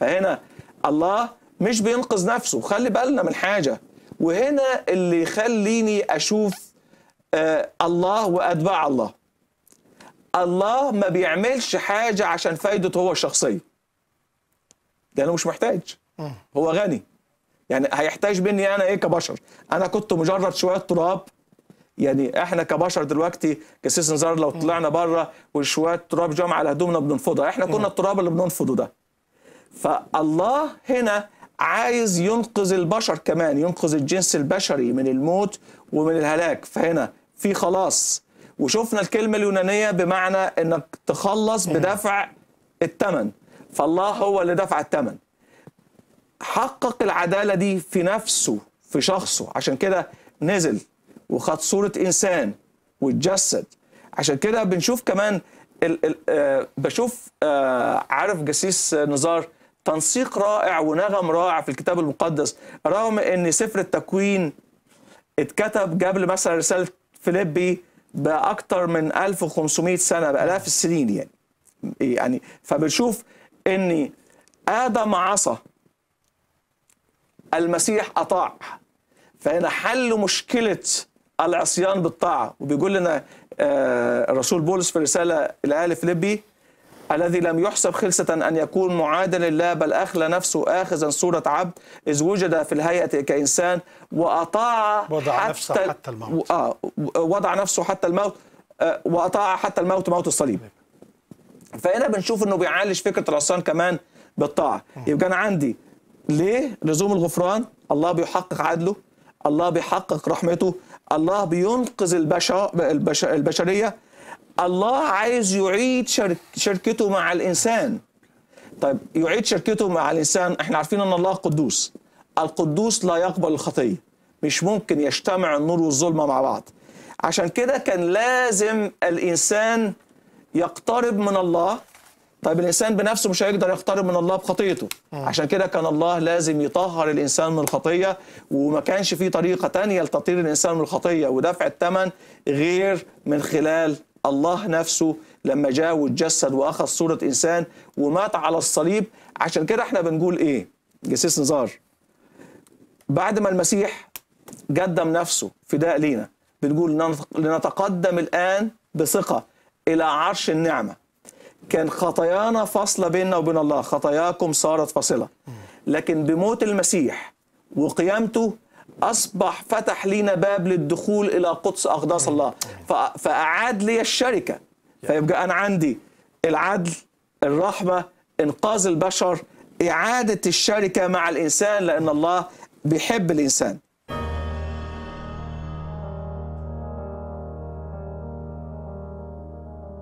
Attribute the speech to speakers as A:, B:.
A: فهنا الله مش بينقذ نفسه خلي بالنا من حاجة وهنا اللي يخليني أشوف آه الله وأتباع الله الله ما بيعملش حاجة عشان فايدته هو الشخصية لأنه مش محتاج هو غني يعني هيحتاج مني أنا إيه كبشر أنا كنت مجرد شوية تراب يعني احنا كبشر دلوقتي كسيس نزار لو طلعنا بره وشويه تراب جمع على هدومنا بننفضها احنا كنا التراب اللي بننفضه ده فالله هنا عايز ينقذ البشر كمان ينقذ الجنس البشري من الموت ومن الهلاك فهنا في خلاص وشفنا الكلمة اليونانية بمعنى انك تخلص إيه. بدفع الثمن فالله هو اللي دفع الثمن حقق العدالة دي في نفسه في شخصه عشان كده نزل وخد صورة إنسان واتجسد عشان كده بنشوف كمان الـ الـ آه بشوف آه عارف جسيس نزار تنسيق رائع ونغم رائع في الكتاب المقدس رغم ان سفر التكوين اتكتب قبل مثلا رساله فيليبي باكثر من 1500 سنه بالاف السنين يعني يعني فبنشوف ان ادم عصى المسيح اطاع فهنا حل مشكله العصيان بالطاعه وبيقول لنا آه، الرسول بولس في الرساله الاهل فيليبي الذي لم يحسب خلسة أن يكون معادا لله بل أخلى نفسه آخذا صورة عبد إذ وجد في الهيئة كإنسان وأطاع وضع حتى نفسه حتى الموت آه وضع نفسه حتى الموت آه وأطاع حتى الموت موت الصليب طيب. فهنا بنشوف أنه بيعالج فكرة العصيان كمان بالطاعة يبقى أنا عندي ليه لزوم الغفران الله بيحقق عدله الله بيحقق رحمته الله بينقذ البشر البشرية الله عايز يعيد شرك شركته مع الانسان طيب يعيد شركته مع الانسان احنا عارفين ان الله قدوس القدوس لا يقبل الخطيه مش ممكن يجتمع النور والظلمه مع بعض عشان كده كان لازم الانسان يقترب من الله طيب الانسان بنفسه مش هيقدر يقترب من الله بخطيته عشان كده كان الله لازم يطهر الانسان من الخطيه وما كانش في طريقه تانية لتطهير الانسان من الخطيه ودفع الثمن غير من خلال الله نفسه لما جاء وتجسد واخذ صوره انسان ومات على الصليب عشان كده احنا بنقول ايه جسيس نزار بعد ما المسيح قدم نفسه فداء لينا بنقول لنتقدم الان بثقه الى عرش النعمه كان خطايانا فاصله بيننا وبين الله خطاياكم صارت فاصله لكن بموت المسيح وقيامته أصبح فتح لينا باب للدخول إلى قدس أقداس الله فأعاد لي الشركة فيبقى أنا عندي العدل الرحمة إنقاذ البشر إعادة الشركة مع الإنسان لأن الله بيحب الإنسان